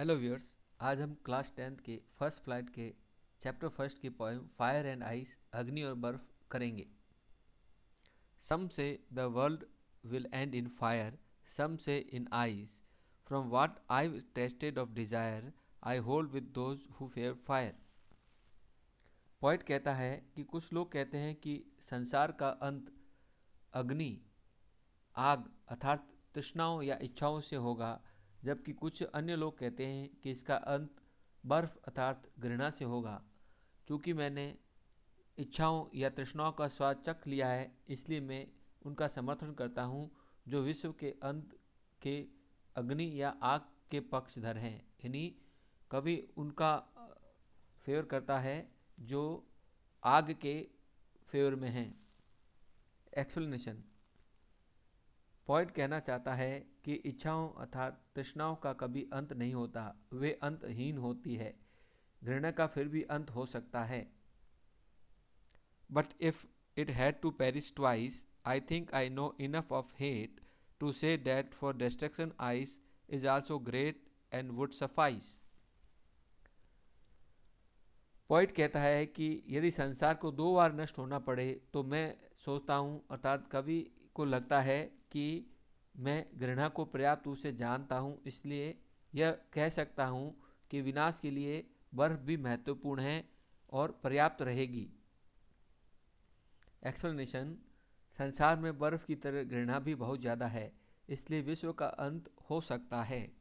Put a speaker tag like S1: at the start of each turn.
S1: hello viewers आज हम class tenth के फर्स्ट फ्लाइट के चैप्टर फर्स्ट की पोएम फायर एंड आइस अग्नि और बर्फ करेंगे some say the world will end in fire some say in ice from what I tasted of desire I hold with those who fair fire point कहता है कि कुछ लोग कहते हैं कि संसार का अंत अग्नि आग अर्थात तृष्णाओं या इच्छाओं से होगा जबकि कुछ अन्य लोग कहते हैं कि इसका अंत बर्फ अर्थात घृणा से होगा चूँकि मैंने इच्छाओं या तृष्णाओं का स्वाद चख लिया है इसलिए मैं उनका समर्थन करता हूँ जो विश्व के अंत के अग्नि या आग के पक्षधर हैं यानी कवि उनका फेवर करता है जो आग के फेवर में हैं एक्सप्लेनेशन पॉइंट कहना चाहता है कि इच्छाओं अर्थात तृष्णाओं का कभी अंत नहीं होता वे अंतहीन होती है घृणा का फिर भी अंत हो सकता है but if it had to perish twice I think I know enough of hate to say that for destruction ice is also great and would suffice point कहता है कि यदि संसार को दो बार नष्ट होना पड़े तो मैं सोचता हूँ अर्थात कवि को लगता है कि मैं घृणा को पर्याप्त रूप से जानता हूँ इसलिए यह कह सकता हूँ कि विनाश के लिए बर्फ भी महत्वपूर्ण है और पर्याप्त रहेगी एक्सप्लेनेशन संसार में बर्फ की तरह घृणा भी बहुत ज़्यादा है इसलिए विश्व का अंत हो सकता है